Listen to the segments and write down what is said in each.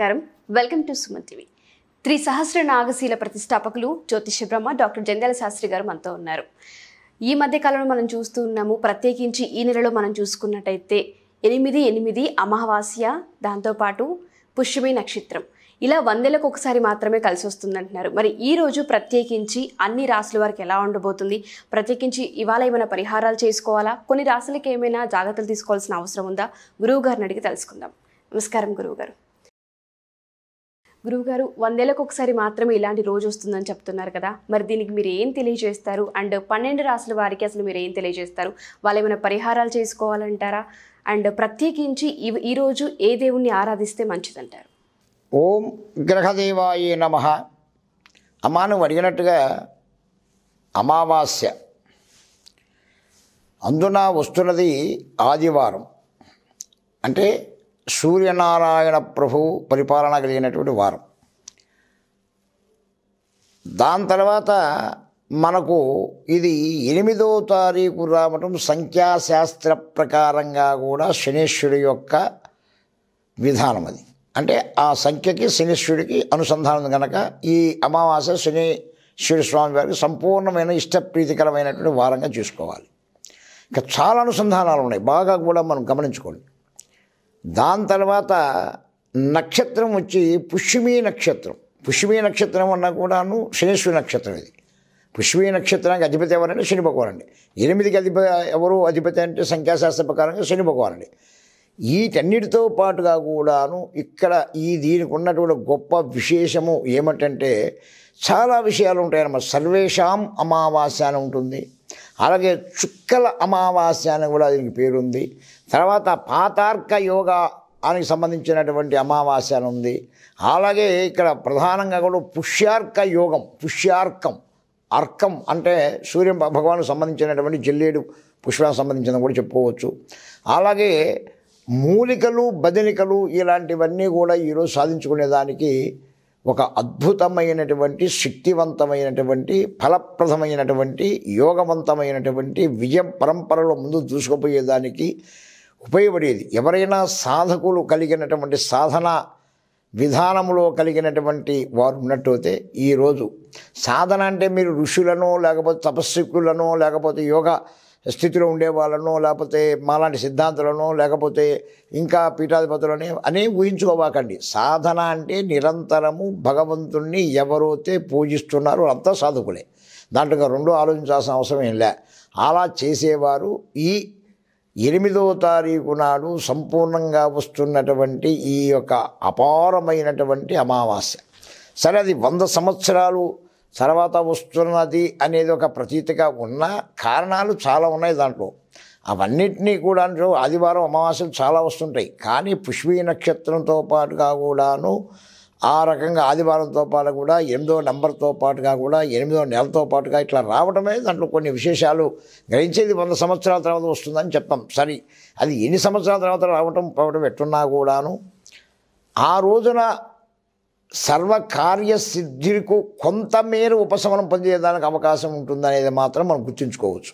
నమస్కారం welcome to Suman TV త్రి సహస్ర నాగశీల ప్రతిష్టాపకులు జ్యోతిష బ్రహ్మ డాక్టర్ జంధ్యాల శాస్త్రి గారు మనతో ఉన్నారు ఈ మధ్య కాలంలో మనం చూస్తూ ఉన్నాము ప్రత్యేకించి ఈ నెలలో మనం చూసుకున్నట్టయితే ఎనిమిది ఎనిమిది అమావాస్య దాంతోపాటు పుష్యమి నక్షత్రం ఇలా వందేళ్ళకు ఒకసారి మాత్రమే కలిసి వస్తుందంటున్నారు మరి ఈ రోజు ప్రత్యేకించి అన్ని రాసుల వారికి ఎలా ఉండబోతుంది ప్రత్యేకించి ఇవాళ ఏమైనా పరిహారాలు చేసుకోవాలా కొన్ని రాసులకి ఏమైనా జాగ్రత్తలు తీసుకోవాల్సిన అవసరం ఉందా గురువు గారిని అడిగి తెలుసుకుందాం నమస్కారం గురువు గారు గురువుగారు వందేలకు ఒకసారి మాత్రమే ఇలాంటి రోజు వస్తుందని చెప్తున్నారు కదా మరి దీనికి మీరు ఏం తెలియజేస్తారు అండ్ పన్నెండు రాసుల వారికి అసలు మీరు ఏం తెలియజేస్తారు వాళ్ళు ఏమైనా పరిహారాలు చేసుకోవాలంటారా అండ్ ప్రత్యేకించి ఈరోజు ఏ దేవుణ్ణి ఆరాధిస్తే మంచిదంటారు ఓం గ్రహదేవాయ నమ అమాను అడిగినట్టుగా అమావాస్య అందున వస్తున్నది ఆదివారం అంటే సూర్యనారాయణ ప్రభువు పరిపాలన కలిగినటువంటి వారం దాని తర్వాత మనకు ఇది ఎనిమిదో తారీఖు రావటం సంఖ్యాశాస్త్ర ప్రకారంగా కూడా శనీశ్వరుడి యొక్క విధానం అది అంటే ఆ సంఖ్యకి శనీశ్వరుడికి అనుసంధానం కనుక ఈ అమావాస్య శనీశ్వరుడు స్వామి వారికి సంపూర్ణమైన ఇష్టప్రీతికరమైనటువంటి వారంగా చూసుకోవాలి ఇంకా చాలా అనుసంధానాలు ఉన్నాయి బాగా కూడా మనం గమనించుకోండి దాని తర్వాత నక్షత్రం వచ్చి పుష్యమీ నక్షత్రం పుష్యమీ నక్షత్రం అన్నా కూడాను శనిశ్వరి నక్షత్రం ఇది పుష్యమీ నక్షత్రానికి అధిపతి ఎవరంటే శని భగవాన్ అండి ఎనిమిదికి అధిపతి ఎవరు అధిపతి అంటే సంఖ్యాశాస్త్ర ప్రకారంగా శని భగవాన్ అండి వీటన్నిటితో పాటుగా కూడాను ఇక్కడ ఈ దీనికి ఉన్నటువంటి గొప్ప విశేషము ఏమిటంటే చాలా విషయాలు ఉంటాయన్నమాట సర్వేషాం అమావాస్య అని ఉంటుంది అలాగే చుక్కల అమావాస్య అని కూడా దీనికి పేరుంది తర్వాత పాతార్క యోగ అని సంబంధించినటువంటి అమావాస్య అని ఉంది అలాగే ఇక్కడ ప్రధానంగా కూడా పుష్యార్క యోగం పుష్యార్కం అర్కం అంటే సూర్య భగవాను సంబంధించినటువంటి జిల్లేడు పుష్పానికి సంబంధించిన కూడా చెప్పుకోవచ్చు అలాగే మూలికలు బదినికలు ఇలాంటివన్నీ కూడా ఈరోజు సాధించుకునేదానికి ఒక అద్భుతమైనటువంటి శక్తివంతమైనటువంటి ఫలప్రదమైనటువంటి యోగవంతమైనటువంటి విజయం పరంపరలో ముందు చూసుకుపోయేదానికి ఉపయోగపడేది ఎవరైనా సాధకులు కలిగినటువంటి సాధన విధానంలో కలిగినటువంటి వారు ఉన్నట్టయితే ఈరోజు సాధన అంటే మీరు ఋషులను లేకపోతే తపస్సుకులను లేకపోతే యోగ స్థితిలో ఉండే వాళ్ళను లేకపోతే మాలాంటి సిద్ధాంతులను లేకపోతే ఇంకా పీఠాధిపతులని అనే ఊహించుకోవాకండి సాధన అంటే నిరంతరము భగవంతుణ్ణి ఎవరైతే పూజిస్తున్నారో అంతా సాధకులే దాంట్లో రెండు ఆలోచించాల్సిన అవసరం ఏం లే అలా చేసేవారు ఈ ఎనిమిదవ తారీఖు నాడు సంపూర్ణంగా వస్తున్నటువంటి ఈ యొక్క అపారమైనటువంటి అమావాస్య సరే అది వంద సంవత్సరాలు తర్వాత వస్తున్నది అనేది ఒక ప్రతీతిగా ఉన్న కారణాలు చాలా ఉన్నాయి దాంట్లో అవన్నింటినీ కూడా ఆదివారం అమావాస్యలు చాలా వస్తుంటాయి కానీ పుష్పీ నక్షత్రంతో పాటుగా కూడాను ఆ రకంగా ఆదివారంతో పాటు కూడా ఎనిమిదో నెంబర్తో పాటుగా కూడా ఎనిమిదో నెలతో పాటుగా ఇట్లా రావడమే దాంట్లో కొన్ని విశేషాలు గ్రహించేది వంద సంవత్సరాల తర్వాత వస్తుందని చెప్పాం సరే అది ఎన్ని సంవత్సరాల తర్వాత రావటం పోవడం ఎట్టున్నా కూడాను ఆ రోజున సర్వకార్యసిద్ధికు కొంతమేర ఉపశమనం పొందేదానికి అవకాశం ఉంటుందనేది మాత్రం మనం గుర్తుంచుకోవచ్చు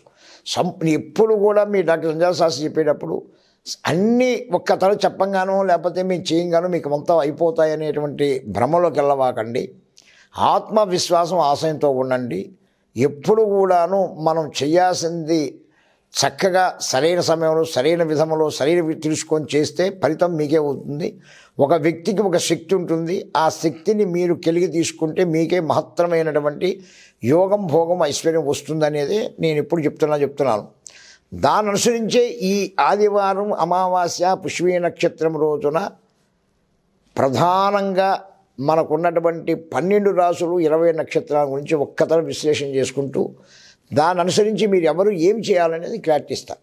సం ఎప్పుడు కూడా మీ డాక్టర్ సంజయ్ శాస్త్రి చెప్పేటప్పుడు అన్నీ ఒక్క తల చెప్పంగానో లేకపోతే మేము చేయంగానో మీకు మొత్తం అయిపోతాయి అనేటువంటి భ్రమలోకి వెళ్ళవాకండి ఆత్మవిశ్వాసం ఆశయంతో ఉండండి ఎప్పుడు కూడాను మనం చేయాల్సింది చక్కగా సరైన సమయంలో సరైన విధంలో సరైన తెలుసుకొని చేస్తే ఫలితం మీకే అవుతుంది ఒక వ్యక్తికి ఒక శక్తి ఉంటుంది ఆ శక్తిని మీరు కలిగి తీసుకుంటే మీకే మహత్తరమైనటువంటి యోగం భోగం ఐశ్వర్యం వస్తుందనేది నేను ఎప్పుడు చెప్తున్నా చెప్తున్నాను దాని అనుసరించే ఈ ఆదివారం అమావాస్య పుష్వీ నక్షత్రం రోజున ప్రధానంగా మనకున్నటువంటి పన్నెండు రాసులు ఇరవై నక్షత్రాల గురించి ఒక్కతర విశ్లేషణ చేసుకుంటూ దాని అనుసరించి మీరు ఎవరు ఏం చేయాలనేది క్లారిటీ ఇస్తారు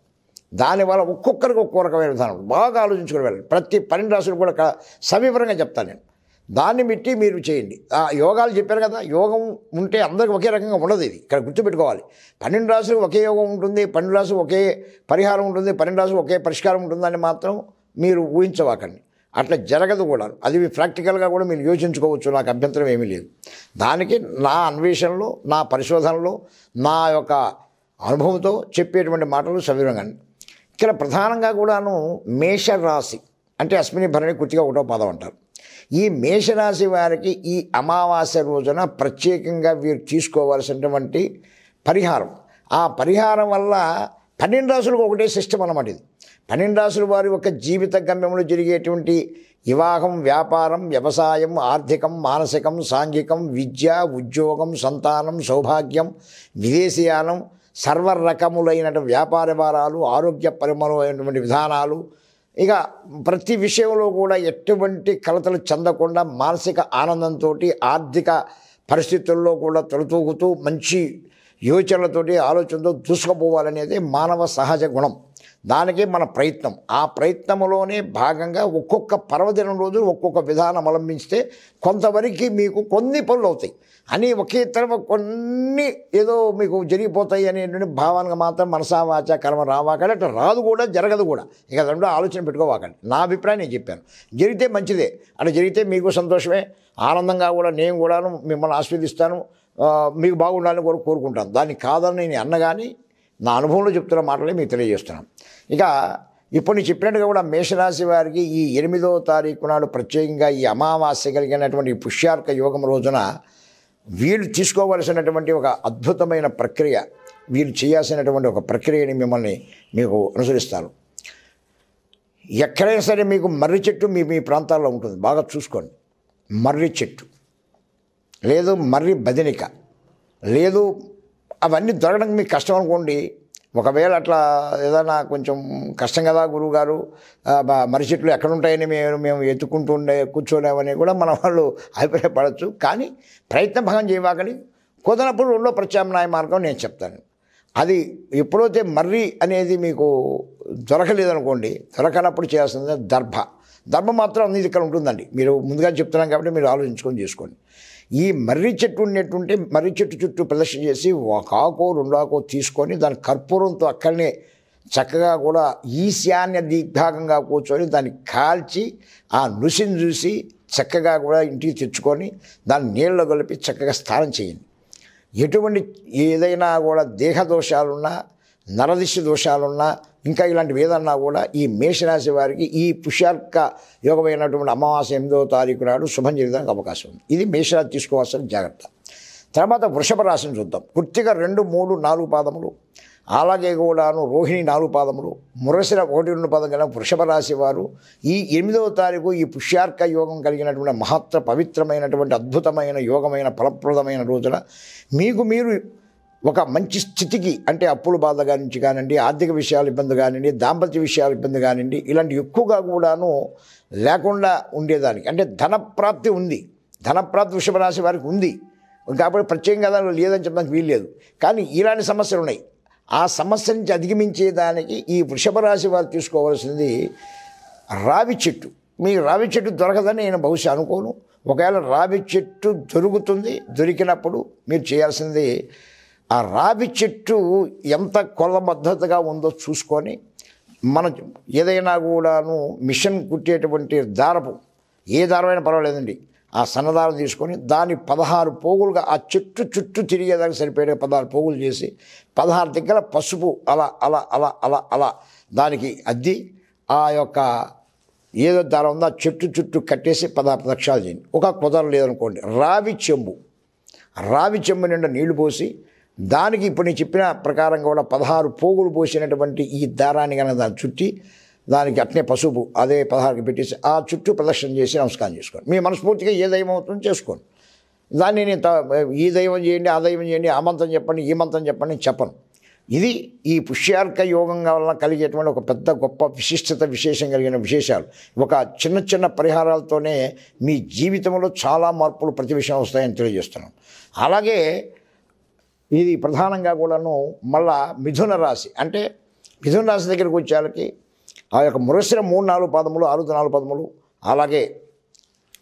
దానివల్ల ఒక్కొక్కరికి ఒక్కో రకమైన విధానం బాగా ఆలోచించుకుని వెళ్ళాలి ప్రతి పన్నెండు రాసులు కూడా సవివరంగా చెప్తాను నేను దాన్ని మిట్టి మీరు చేయండి ఆ యోగాలు చెప్పారు కదా యోగం ఉంటే అందరికి ఒకే రకంగా ఉండదు ఇది ఇక్కడ గుర్తుపెట్టుకోవాలి పన్నెండు రాసులు ఒకే యోగం ఉంటుంది పన్నెండు రాసులు ఒకే పరిహారం ఉంటుంది పన్నెండు రాసులు ఒకే పరిష్కారం ఉంటుందని మాత్రం మీరు ఊహించవాకండి అట్లా జరగదు కూడా అది ప్రాక్టికల్గా కూడా మీరు యోచించుకోవచ్చు నాకు అభ్యంతరం ఏమీ లేదు దానికి నా అన్వేషణలో నా పరిశోధనలో నా యొక్క అనుభవంతో చెప్పేటువంటి మాటలు సవివరంగా ఇక్కడ ప్రధానంగా కూడాను మేషరాశి అంటే అశ్విని భరణి కృతిగా ఒకటో పదం అంటారు ఈ మేషరాశి వారికి ఈ అమావాస్య రోజున ప్రత్యేకంగా వీరు తీసుకోవాల్సినటువంటి పరిహారం ఆ పరిహారం వల్ల పన్నెండు రాసులకు ఒకటే సిస్టమ్ అనమాట ఇది పన్నెండు రాసుల వారి యొక్క జీవిత గమ్యంలో జరిగేటువంటి వివాహం వ్యాపారం వ్యవసాయం ఆర్థికం మానసికం సాంఘికం విద్య ఉద్యోగం సంతానం సౌభాగ్యం విదేశీయానం సర్వరకములైన వ్యాపార వారాలు ఆరోగ్య పరిమళమైనటువంటి విధానాలు ఇక ప్రతి విషయంలో కూడా ఎటువంటి కలతలు చెందకుండా మానసిక ఆనందంతో ఆర్థిక పరిస్థితుల్లో కూడా తలతూగుతూ మంచి యోచనలతోటి ఆలోచనతో దూసుకుపోవాలనేది మానవ సహజ గుణం దానికి మన ప్రయత్నం ఆ ప్రయత్నంలోనే భాగంగా ఒక్కొక్క పర్వదినం రోజు ఒక్కొక్క విధానం అవలంబిస్తే కొంతవరకు మీకు కొన్ని పనులు అవుతాయి అని ఒకే తరవ కొన్ని ఏదో మీకు జరిగిపోతాయి అనేటువంటి భావనగా మాత్రం మనసా వాచ కర్మ రావాకండి అట్లా రాదు కూడా జరగదు కూడా ఇక రెండు ఆలోచన పెట్టుకోవాకండి నా అభిప్రాయం నేను చెప్పాను జరిగితే మంచిదే అలా జరిగితే మీకు సంతోషమే ఆనందంగా కూడా నేను కూడాను మిమ్మల్ని ఆస్వాదిస్తాను మీకు బాగుండాలని కూడా కోరుకుంటాను దాన్ని కాదని నేను అన్నగాని నా అనుభవంలో చెప్తున్న మాటలే మీకు తెలియజేస్తున్నాం ఇక ఇప్పుడు నేను చెప్పినట్టుగా కూడా మేషరాశి వారికి ఈ ఎనిమిదో తారీఖు నాడు ప్రత్యేకంగా ఈ అమావాస్య కలిగినటువంటి పుష్యార్క యోగం రోజున వీళ్ళు తీసుకోవలసినటువంటి ఒక అద్భుతమైన ప్రక్రియ వీళ్ళు చేయాల్సినటువంటి ఒక ప్రక్రియని మిమ్మల్ని మీకు అనుసరిస్తారు ఎక్కడైనా సరే మీకు మర్రి చెట్టు మీ మీ ప్రాంతాల్లో ఉంటుంది బాగా చూసుకోండి మర్రి చెట్టు లేదు మర్రి బదినిక లేదు అవన్నీ దొరకడం మీకు కష్టం అనుకోండి ఒకవేళ అట్లా ఏదైనా కొంచెం కష్టం కదా గురువుగారు మరి చెట్లు ఎక్కడుంటాయని మేము మేము ఎత్తుకుంటూ ఉండే కూర్చోలేమని కూడా మన వాళ్ళు అభిప్రాయపడచ్చు కానీ ప్రయత్న భాగం చేయవాకని కుదరప్పుడు రెండో ప్రత్యామ్నాయ మార్గం నేను చెప్తాను అది ఎప్పుడైతే మర్రి అనేది మీకు దొరకలేదనుకోండి దొరకనప్పుడు చేయాల్సిందే దర్భ దర్భ మాత్రం అన్ని ఇక్కడ ఉంటుందండి మీరు ముందుగా చెప్తున్నాం కాబట్టి మీరు ఆలోచించుకొని చేసుకోండి ఈ మర్రి చెట్టు ఉండేటువంటి మర్రి చెట్టు చుట్టూ ప్రదర్శన చేసి ఒక రెండాకో రెండు తీసుకొని దాని కర్పూరంతో అక్కడనే చక్కగా కూడా ఈశాన్య దీర్ఘాగంగా కూర్చొని దాన్ని కాల్చి ఆ నుసిని చూసి చక్కగా కూడా ఇంటికి తెచ్చుకొని దాన్ని నీళ్ళలో కలిపి చక్కగా స్నానం చేయండి ఎటువంటి ఏదైనా కూడా దేహదోషాలున్నా నరదిష్టి దోషాలున్నా ఇంకా ఇలాంటివి ఏదన్నా కూడా ఈ మేషరాశి వారికి ఈ పుష్యార్క యోగమైనటువంటి అమావాస్య ఎనిమిదో తారీఖు నాడు శుభం చేయడానికి అవకాశం ఉంది ఇది మేషరాశి తీసుకోవాల్సిన జాగ్రత్త తర్వాత వృషభ రాశిని చూద్దాం కుర్తిగా రెండు మూడు నాలుగు పాదములు అలాగే కూడాను రోహిణి నాలుగు పాదములు మురసిర ఒకటి రెండు పాదం కలిగిన వృషభ రాశి వారు ఈ ఎనిమిదవ తారీఖు ఈ పుష్యార్క యోగం కలిగినటువంటి మహత్వ పవిత్రమైనటువంటి అద్భుతమైన యోగమైన ఫలప్రదమైన రోజున మీకు మీరు ఒక మంచి స్థితికి అంటే అప్పుల బాధ కానించి కానివ్వండి ఆర్థిక విషయాలు ఇబ్బంది కానివ్వండి దాంపత్య విషయాలు ఇబ్బంది కానివ్వండి ఇలాంటి ఎక్కువగా కూడాను లేకుండా ఉండేదానికి అంటే ధనప్రాప్తి ఉంది ధనప్రాప్తి వృషభరాశి వారికి ఉంది కాబట్టి ప్రత్యేకంగా లేదని చెప్పడానికి వీల్లేదు కానీ ఇలాంటి సమస్యలు ఉన్నాయి ఆ సమస్య నుంచి అధిగమించేదానికి ఈ వృషభ రాశి వారు తీసుకోవాల్సింది రావి చెట్టు మీ రావి చెట్టు దొరకదని నేను బహుశా అనుకోను ఒకవేళ రావి చెట్టు దొరుకుతుంది దొరికినప్పుడు మీరు చేయాల్సింది ఆ రావి చెట్టు ఎంత కొల్ల మద్దతుగా ఉందో చూసుకొని మనం ఏదైనా కూడాను మిషన్ కుట్టేటువంటి దారపు ఏ దారమైనా పర్వాలేదండి ఆ సన్నదారం తీసుకొని దాని పదహారు పోగులుగా ఆ చెట్టు చుట్టూ తిరిగేదానికి సరిపోయే పదహారు పోగులు చేసి పదహారు దగ్గర పసుపు అలా అలా అలా అలా అలా దానికి అద్ది ఆ యొక్క ఏదో దారం ఉందో ఆ చెట్టు చుట్టూ కట్టేసి పదహారు లక్షాలు చేయండి ఒక కుదర లేదనుకోండి రావి చెంబు రావి చెంబు నిండా నీళ్లు పోసి దానికి ఇప్పుడు నేను చెప్పిన ప్రకారం కూడా పదహారు పోగులు పోసినటువంటి ఈ దారాన్ని కనుక దాన్ని చుట్టి దానికి అట్నే పసుపు అదే పదహారుకి పెట్టేసి ఆ చుట్టూ ప్రదక్షిణ చేసి నమస్కారం చేసుకోండి మీ మనస్ఫూర్తిగా ఏ దైవం అవుతుందో చేసుకోండి దాన్ని నేను ఈ దైవం చేయండి ఆ దైవం చేయండి ఆ మంత్రం చెప్పండి ఈ మంత్రం చెప్పండి చెప్పను ఇది ఈ పుష్యార్క యోగం వలన కలిగేటువంటి ఒక పెద్ద గొప్ప విశిష్టత విశేషం కలిగిన విశేషాలు ఒక చిన్న చిన్న పరిహారాలతోనే మీ జీవితంలో చాలా మార్పులు ప్రతి విషయం వస్తాయని తెలియజేస్తున్నాం అలాగే ఇది ప్రధానంగా కూడాను మళ్ళా మిథున రాశి అంటే మిథున రాశి దగ్గరికి వచ్చేళ్ళకి ఆ యొక్క మురసిన మూడు నాలుగు పదములు ఆరు నాలుగు పదములు అలాగే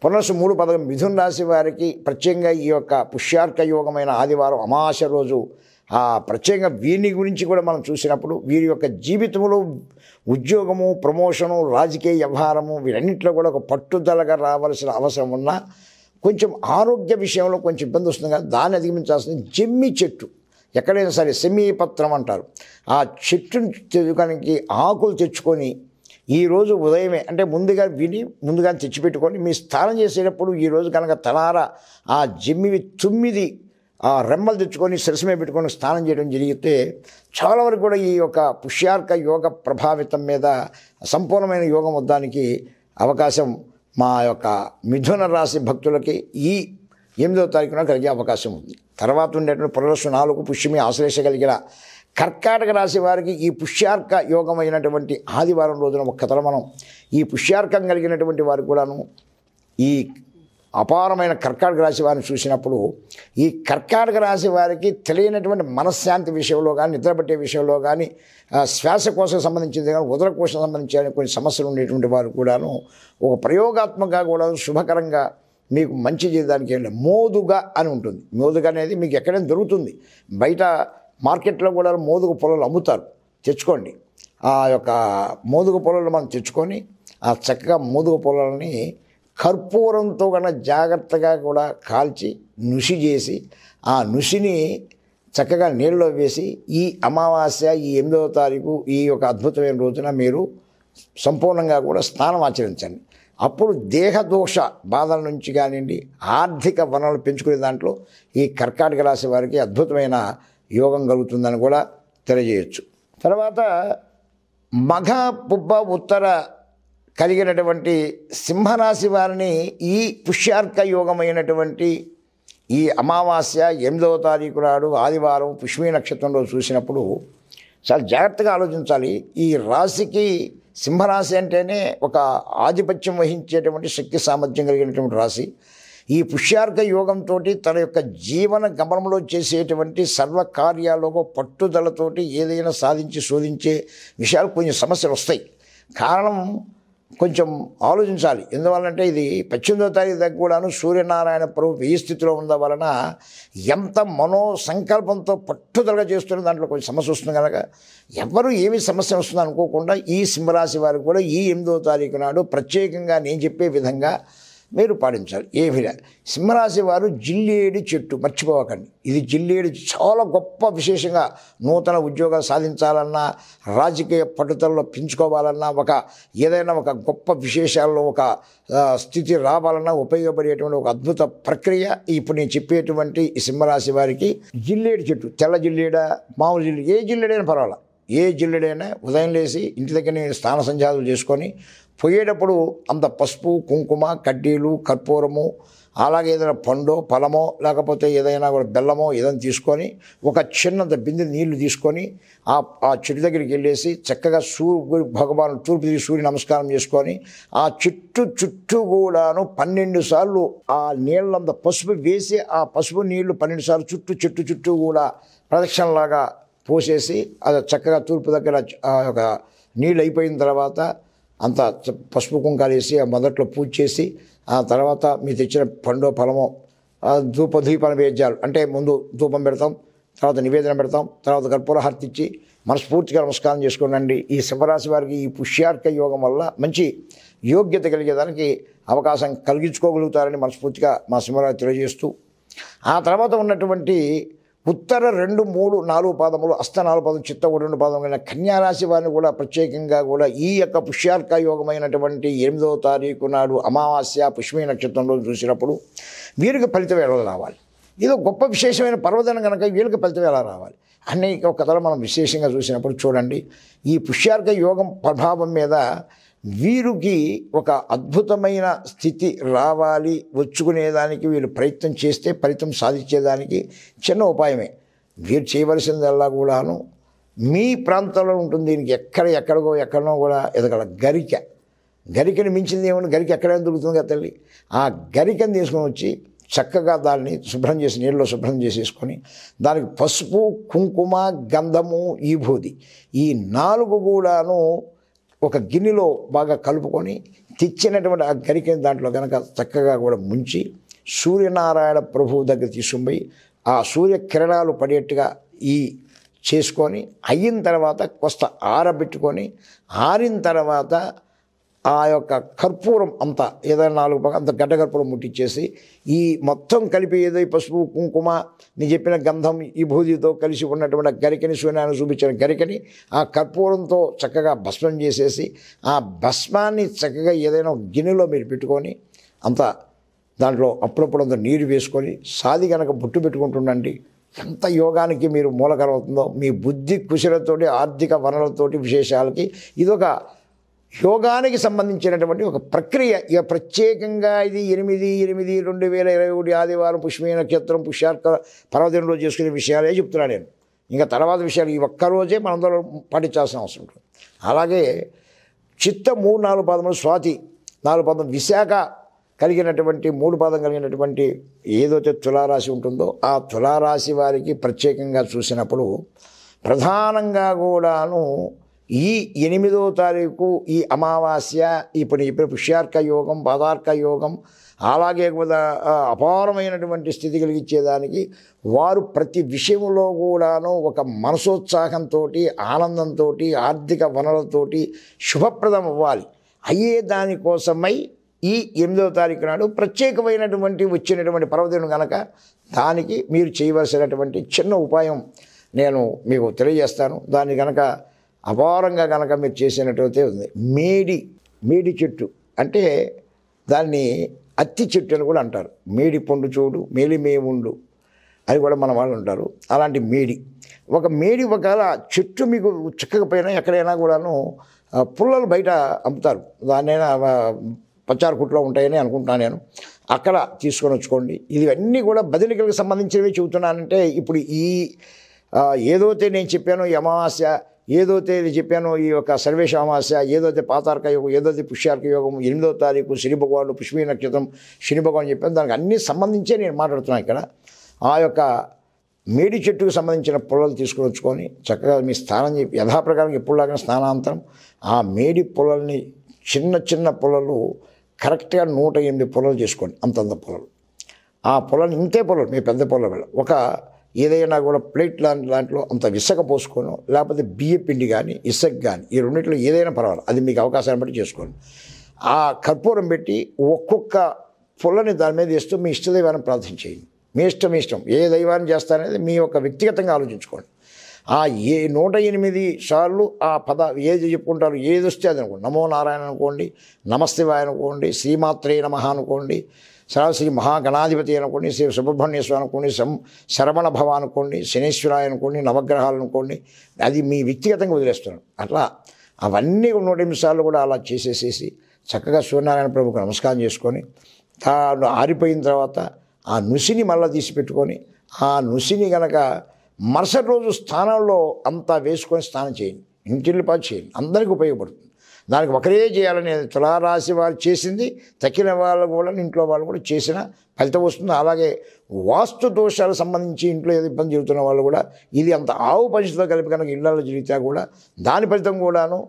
పునర్సు మూడు పదకం మిథున రాశి వారికి ప్రత్యేకంగా ఈ యొక్క పుష్యార్క యోగమైన ఆదివారం అమావాస్య రోజు ఆ ప్రత్యేకంగా వీరిని గురించి కూడా మనం చూసినప్పుడు వీరి యొక్క జీవితంలో ఉద్యోగము ప్రమోషను రాజకీయ వ్యవహారము వీరన్నింటిలో కూడా ఒక పట్టుదలగా రావాల్సిన అవసరం ఉన్న కొంచెం ఆరోగ్య విషయంలో కొంచెం ఇబ్బంది వస్తుంది కానీ దాన్ని అధిగమించాల్సింది జమ్మి చెట్టు ఎక్కడైనా సరే సెమీపత్రం అంటారు ఆ చెట్టును తెచ్చుకోడానికి ఆకులు తెచ్చుకొని ఈరోజు ఉదయమే అంటే ముందుగా విని ముందుగా తెచ్చిపెట్టుకొని మీ స్నానం చేసేటప్పుడు ఈరోజు కనుక తలార ఆ జమ్మివి తుమ్మిది ఆ రెమ్మలు తెచ్చుకొని సరసమే పెట్టుకొని స్నానం చేయడం జరిగితే చాలా వరకు కూడా ఈ యొక్క పుష్యార్క యోగ ప్రభావితం మీద సంపూర్ణమైన యోగం వద్దానికి అవకాశం మా యొక్క మిథున రాశి భక్తులకి ఈ ఎనిమిదో తారీఖున కలిగే అవకాశం ఉంది తర్వాత ఉండేటువంటి పునరుసు నాలుగు పుష్యమి కలిగిన కర్కాటక రాశి వారికి ఈ పుష్యార్క యోగమైనటువంటి ఆదివారం రోజున ఒక్కతల మనం ఈ పుష్యార్కం కలిగినటువంటి వారు కూడాను ఈ అపారమైన కర్కాటక రాశి వారిని చూసినప్పుడు ఈ కర్కాటక రాశి వారికి తెలియనటువంటి మనశ్శాంతి విషయంలో కానీ నిద్రపట్టే విషయంలో కానీ కోసం సంబంధించింది కానీ ఉదరకోశకు సంబంధించిన కొన్ని సమస్యలు ఉండేటువంటి వారు కూడాను ఒక ప్రయోగాత్మకంగా కూడా శుభకరంగా మీకు మంచి చేయడానికి వెళ్ళి మోదుగా అని ఉంటుంది మోదుగా అనేది మీకు ఎక్కడైనా దొరుకుతుంది బయట మార్కెట్లో కూడా మోదుగు పొలాలు అమ్ముతారు తెచ్చుకోండి ఆ యొక్క మోదుగు పొలాలు మనం తెచ్చుకొని ఆ చక్కగా మోదుగు పొలాలని కర్పూరంతో కన్నా జాగ్రత్తగా కూడా కాల్చి నుషి చేసి ఆ నుషిని చక్కగా నీళ్ళలో వేసి ఈ అమావాస్య ఈ ఎనిమిదవ తారీఖు ఈ యొక్క అద్భుతమైన రోజున మీరు సంపూర్ణంగా కూడా స్నానం ఆచరించండి అప్పుడు దేహదోష బాధల నుంచి కానివ్వండి ఆర్థిక వనరులు పెంచుకునే దాంట్లో ఈ కర్కాటక రాశి వారికి అద్భుతమైన యోగం కలుగుతుందని కూడా తెలియజేయచ్చు తర్వాత మఘ పుబ్బ ఉత్తర కలిగినటువంటి సింహరాశి వారిని ఈ పుష్యార్క యోగమైనటువంటి ఈ అమావాస్య ఎనిమిదవ తారీఖు నాడు ఆదివారం పుష్మీ నక్షత్రంలో చూసినప్పుడు చాలా జాగ్రత్తగా ఆలోచించాలి ఈ రాశికి సింహరాశి అంటేనే ఒక ఆధిపత్యం వహించేటువంటి శక్తి సామర్థ్యం కలిగినటువంటి రాశి ఈ పుష్యార్క యోగంతో తన యొక్క జీవన గమనంలో చేసేటువంటి సర్వకార్యాలలో పట్టుదలతోటి ఏదైనా సాధించి శోధించే విషయాలు కొంచెం సమస్యలు వస్తాయి కారణం కొంచెం ఆలోచించాలి ఎందువల్లంటే ఇది పద్దెనిమిదో తారీఖు దగ్గర కూడాను సూర్యనారాయణ ప్రభు ఏ స్థితిలో ఉందో వలన ఎంత మనో సంకల్పంతో పట్టుదలగా చేస్తున్న దాంట్లో కొంచెం సమస్య వస్తుంది కనుక ఎవరు ఏమి సమస్య వస్తుంది అనుకోకుండా ఈ సింహరాశి వారికి కూడా ఈ ఎనిమిదో తారీఖు నాడు ప్రత్యేకంగా నేను చెప్పే విధంగా మీరు పాటించాలి ఏమీ లేదు సింహరాశి వారు జిల్లేడి చెట్టు మర్చిపోవకండి ఇది జిల్లేడు చాలా గొప్ప విశేషంగా నూతన ఉద్యోగాలు సాధించాలన్నా రాజకీయ పట్టుదలలో పెంచుకోవాలన్నా ఒక ఏదైనా ఒక గొప్ప విశేషాల్లో ఒక స్థితి రావాలన్నా ఉపయోగపడేటువంటి ఒక అద్భుత ప్రక్రియ ఇప్పుడు నేను చెప్పేటువంటి ఈ సింహరాశి వారికి జిల్లేడి చెట్టు తెల్ల జిల్లేడ మామూలు జిల్లే ఏ జిల్లేడైనా పర్వాలేదు ఏ జిల్లుడైనా ఉదయం లేచి ఇంటి దగ్గర స్థాన సంధ్యాలు చేసుకొని పోయేటప్పుడు అంత పసుపు కుంకుమ కడ్డీలు కర్పూరము అలాగే ఏదైనా పండో ఫలమో లేకపోతే ఏదైనా కూడా బెల్లమో ఏదైనా తీసుకొని ఒక చిన్నంత బిందె నీళ్లు తీసుకొని ఆ ఆ చెట్టు దగ్గరికి వెళ్ళేసి చక్కగా సూర్య భగవాను తూర్పు తీసి సూర్య నమస్కారం చేసుకొని ఆ చెట్టు చుట్టూ కూడాను పన్నెండు సార్లు ఆ నీళ్ళంత పసుపు వేసి ఆ పసుపు నీళ్లు పన్నెండు సార్లు చుట్టూ చెట్టు చుట్టూ కూడా ప్రదక్షిణలాగా పోసేసి అది చక్కగా తూర్పు దగ్గర ఒక నీళ్ళు అయిపోయిన తర్వాత అంత పసుపు కుంకాలు వేసి ఆ మొదట్లో పూజ చేసి ఆ తర్వాత మీరు తెచ్చిన పండో ఫలమో ధూప దీపాల వేద్యాలు అంటే ముందు ధూపం పెడతాం తర్వాత నివేదన పెడతాం తర్వాత కర్పూరహారతి ఇచ్చి మనస్ఫూర్తిగా నమస్కారం చేసుకోనండి ఈ శివరాశి వారికి ఈ పుష్యార్క యోగం వల్ల మంచి యోగ్యత కలిగేదానికి అవకాశం కలిగించుకోగలుగుతారని మనస్ఫూర్తిగా మా సింహరాశి తెలియజేస్తూ ఆ తర్వాత ఉన్నటువంటి ఉత్తర రెండు మూడు నాలుగు పాదములు అస్త నాలుగు పాదం చిత్త రెండు కన్యా కన్యారాశి వారిని కూడా ప్రత్యేకంగా కూడా ఈ యొక్క పుష్యార్క యోగమైనటువంటి ఎనిమిదవ తారీఖు నాడు అమావాస్య పుష్మీ నక్షత్రంలో చూసినప్పుడు వీరికి ఫలితం ఎలా రావాలి ఇది గొప్ప విశేషమైన పర్వదనం కనుక వీళ్ళకి ఫలితం ఎలా రావాలి అనేక కథలు మనం విశేషంగా చూసినప్పుడు చూడండి ఈ పుష్యార్క యోగం ప్రభావం మీద వీరికి ఒక అద్భుతమైన స్థితి రావాలి వచ్చుకునేదానికి వీళ్ళు ప్రయత్నం చేస్తే ఫలితం సాధించేదానికి చిన్న ఉపాయమే వీరు చేయవలసిందల్లా కూడాను మీ ప్రాంతంలో ఉంటుంది దీనికి ఎక్కడ ఎక్కడికో ఎక్కడనో కూడా ఎదగల గరిక గరికని మించింది ఏమన్నా గరిక ఎక్కడైనా దొరుకుతుంది కదా తల్లి ఆ గరికను తీసుకొని వచ్చి చక్కగా దాన్ని శుభ్రం చేసి నీళ్ళలో శుభ్రం చేసేసుకొని దానికి పసుపు కుంకుమ గంధము ఈభూది ఈ నాలుగు కూడాను ఒక గిన్నెలో బాగా కలుపుకొని తెచ్చినటువంటి ఆ గరికిన దాంట్లో కనుక చక్కగా కూడా ముంచి సూర్యనారాయణ ప్రభువు దగ్గర తీసుకుపోయి ఆ సూర్యకిరణాలు పడేట్టుగా ఈ చేసుకొని అయిన తర్వాత కొస్త ఆరబెట్టుకొని ఆరిన తర్వాత ఆ యొక్క కర్పూరం అంతా ఏదైనా నాలుగు పక్క అంత గడ్డ కర్పూరం ముట్టించేసి ఈ మొత్తం కలిపి ఏదో పసుపు కుంకుమ నీ చెప్పిన గంధం ఈ భూదితో కలిసి ఉన్నటువంటి గరికని సూర్యాన్ని చూపించిన గరికని ఆ కర్పూరంతో చక్కగా భస్మం చేసేసి ఆ భస్మాన్ని చక్కగా ఏదైనా గిన్నెలో మీరు పెట్టుకొని అంతా దాంట్లో అప్పుడప్పుడు అంత నీరు వేసుకొని సాది కనుక బుట్టు పెట్టుకుంటుండండి ఎంత యోగానికి మీరు అవుతుందో మీ బుద్ధి కుశలతోటి ఆర్థిక వనరులతోటి విశేషాలకి ఇదొక యోగానికి సంబంధించినటువంటి ఒక ప్రక్రియ ఇక ప్రత్యేకంగా ఇది ఎనిమిది ఎనిమిది రెండు వేల ఇరవై ఒకటి ఆదివారం పుష్మీ నక్షత్రం పుష్యార్క పర్వదిన రోజు చేసుకునే విషయాలే చెప్తున్నాను నేను ఇంకా తర్వాత విషయాలు ఈ ఒక్కరోజే మనందరం పాటించాల్సిన అవసరం ఉంటుంది అలాగే చిత్త మూడు నాలుగు పాదములు స్వాతి నాలుగు పాదం విశాఖ కలిగినటువంటి మూడు పాదం కలిగినటువంటి ఏదైతే తులారాశి ఉంటుందో ఆ తులారాశి వారికి ప్రత్యేకంగా చూసినప్పుడు ప్రధానంగా కూడాను ఈ ఎనిమిదో తారీఖు ఈ అమావాస్య ఇప్పుడు ఇప్పుడు పుష్యార్క యోగం పాదార్క యోగం అలాగే అపారమైనటువంటి స్థితి కలిగించేదానికి వారు ప్రతి విషయంలో కూడాను ఒక మనసోత్సాహంతో ఆనందంతో ఆర్థిక వనరులతోటి శుభప్రదం అవ్వాలి అయ్యే దానికోసమై ఈ ఎనిమిదవ తారీఖు నాడు ప్రత్యేకమైనటువంటి వచ్చినటువంటి పర్వదినం కనుక దానికి మీరు చేయవలసినటువంటి చిన్న ఉపాయం నేను మీకు తెలియజేస్తాను దాన్ని కనుక అపారంగా కనుక మీరు చేసినట్టయితే ఉంది మేడి మేడి చెట్టు అంటే దాన్ని అత్తి చెట్టు అని కూడా అంటారు మేడి పండు చూడు ఉండు అది కూడా మన వాళ్ళు ఉంటారు అలాంటి మేడి ఒక మేడి ఒకవేళ చెట్టు మీకు చిక్కకపోయినా ఎక్కడైనా కూడాను పుల్లలు బయట అమ్ముతారు దాన్నైనా పచ్చారు కుట్లో ఉంటాయని అనుకుంటున్నాను నేను అక్కడ తీసుకొని వచ్చుకోండి ఇవన్నీ కూడా బదిలికలకు సంబంధించినవి చెబుతున్నానంటే ఇప్పుడు ఈ ఏదో నేను చెప్పానో అమావాస్య ఏదైతే ఇది చెప్పానో ఈ యొక్క సర్వేశ అమాస్య ఏదైతే పాతార్క యోగం ఏదైతే పుష్యార్క యోగం ఎనిమిదో తారీఖు శని భగవానుడు పుష్పీ నక్షత్రం శని భగవాన్ చెప్పాను దానికి అన్ని సంబంధించే నేను మాట్లాడుతున్నాను ఇక్కడ ఆ యొక్క మేడి చెట్టుకు సంబంధించిన పొలలు తీసుకుని వచ్చుకొని చక్కగా మీ స్నానం చెప్పి యథాప్రకారం ఎప్పుడులాగిన స్నానాంతరం ఆ మేడి పొలల్ని చిన్న చిన్న పొలలు కరెక్ట్గా నూట ఎనిమిది పొలలు చేసుకోండి అంతంత పొలలు ఆ పొలం ఇంతే పొలం మీ పెద్ద పొలం ఒక ఏదైనా కూడా ప్లేట్ లాంటి దాంట్లో అంత విసక పోసుకోను లేకపోతే బియ్య పిండి కానీ ఇసక్ కానీ ఈ రెండింటిలో ఏదైనా పర్వాలేదు అది మీకు అవకాశాన్ని బట్టి చేసుకోండి ఆ కర్పూరం పెట్టి ఒక్కొక్క పుల్లని దాని మీద ఇస్తూ మీ ఇష్టదైవాన్ని ప్రార్థన చేయండి మీ ఇష్టం మీ ఇష్టం ఏ దైవాన్ని చేస్తారనేది మీ యొక్క వ్యక్తిగతంగా ఆలోచించుకోండి ఆ ఏ నూట ఎనిమిది సార్లు ఆ పద ఏది చెప్పుకుంటారు ఏది వస్తే అది అనుకోండి నమో నారాయణ అనుకోండి నమస్తే అనుకోండి శ్రీమాత్రే నమ అనుకోండి శ్రీ మహాగణాధిపతి అనుకోండి శ్రీ సుబ్రహ్మణ్యేశ్వర అనుకోండి సం శరవణ భవ అనుకోండి శనేశ్వరాయ అనుకోండి నవగ్రహాలు అనుకోండి అది మీ వ్యక్తిగతంగా వదిలేస్తున్నాను అట్లా అవన్నీ నూట నిమిషాలు కూడా అలా చేసేసేసి చక్కగా సూర్యనారాయణ ప్రభుకు నమస్కారం చేసుకొని తాను ఆరిపోయిన తర్వాత ఆ నుసిని మళ్ళీ తీసి పెట్టుకొని ఆ నుసిని గనక మరుసటి రోజు స్థానంలో అంతా వేసుకొని స్నానం చేయండి ఇంటిల్లిపా చేయండి అందరికీ ఉపయోగపడుతుంది దానికి ఒకరే చేయాలని తులారాశి వారు చేసింది తక్కిన వాళ్ళు కూడా ఇంట్లో వాళ్ళు కూడా చేసిన ఫలితం వస్తుంది అలాగే వాస్తు దోషాలకు సంబంధించి ఇంట్లో ఏదో ఇబ్బంది జరుగుతున్న వాళ్ళు కూడా ఇది అంత ఆవు పరిస్థితితో కలిపి కనుక ఇళ్లలో జరిగితే కూడా దాని ఫలితం కూడాను